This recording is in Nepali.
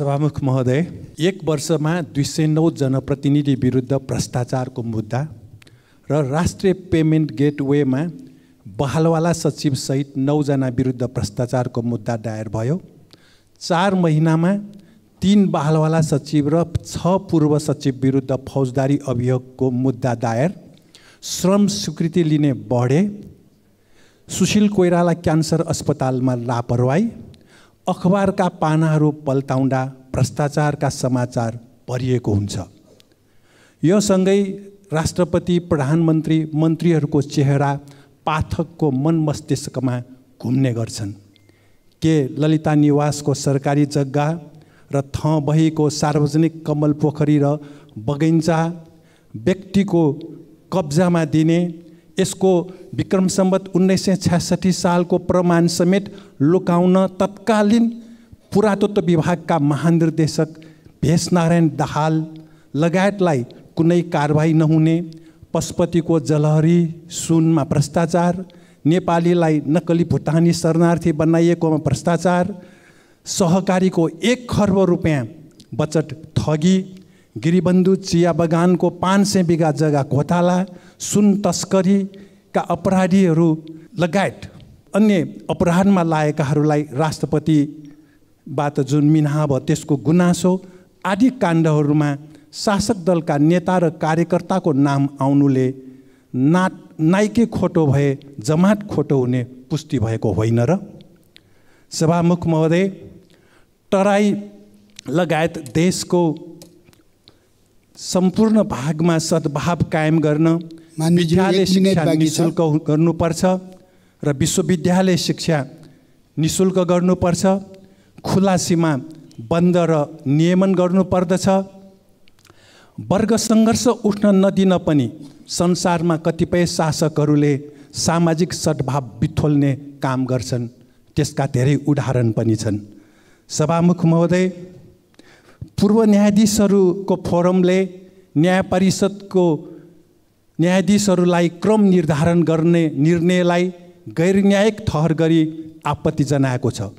सभामुख महोदय एक वर्षमा दुई सय नौ जनप्रतिनिधि विरुद्ध भ्रष्टाचारको मुद्दा र राष्ट्रिय पेमेन्ट गेटवेमा बहालवाला सचिवसहित नौजना विरुद्ध भ्रष्टाचारको मुद्दा दायर भयो चार महिनामा तिन बहालवाला सचिव र छ पूर्व सचिव विरुद्ध फौजदारी अभियोगको मुद्दा दायर श्रम स्वीकृति लिने बढे सुशील कोइराला क्यान्सर अस्पतालमा लापरवाही अखबारका पानाहरू पल्टाउँदा भ्रष्टाचारका समाचार भरिएको हुन्छ योसँगै राष्ट्रपति प्रधानमन्त्री मन्त्रीहरूको चेहरा पाठकको मन मस्तिष्कमा घुम्ने गर्छन् के ललिता निवासको सरकारी जग्गा र ठाउँ सार्वजनिक कमल पोखरी र बगैँचा व्यक्तिको कब्जामा दिने यसको विक्रम सम्बत उन्नाइस सय छ्यासठी सालको प्रमाण समेत लुकाउन तत्कालीन पुरातत्व विभागका महानिर्देशक भेषनारायण दाहाल लगायतलाई कुनै कारवाही नहुने पशुपतिको जलहरी सुनमा भ्रष्टाचार नेपालीलाई नक्कली भुटानी शरणार्थी बनाइएकोमा भ्रष्टाचार सहकारीको एक खर्ब रुपियाँ बचत ठगी गिरिबन्धु चिया बगानको पाँच सय बिघा जग्गा घोटाला सुन तस्करीका अपराधीहरू लगायत अन्य अपराधमा लागेकाहरूलाई राष्ट्रपतिबाट जुन मिना भयो त्यसको गुनासो आदि काण्डहरूमा शासक दलका नेता र कार्यकर्ताको नाम आउनुले ना नाइके खोटो भए जमात खोटो हुने पुष्टि भएको होइन र सभामुख महोदय तराई लगायत देशको सम्पूर्ण भागमा सद्भाव कायम गर्न विद्यालय शिक्षा नि शुल्क गर्नुपर्छ र विश्वविद्यालय शिक्षा नि शुल्क गर्नुपर्छ खुला सीमा बन्द र नियमन गर्नुपर्दछ वर्ग सङ्घर्ष उठ्न नदिन पनि संसारमा कतिपय शासकहरूले सामाजिक सद्भाव बिथोल्ने काम गर्छन् त्यसका धेरै उदाहरण पनि छन् सभामुख महोदय पूर्व न्यायाधीशहरूको फोरमले न्याय परिषदको न्यायाधीशहरूलाई क्रम निर्धारण गर्ने निर्णयलाई गैर न्यायिक ठहर गरी आपत्ति जनाएको छ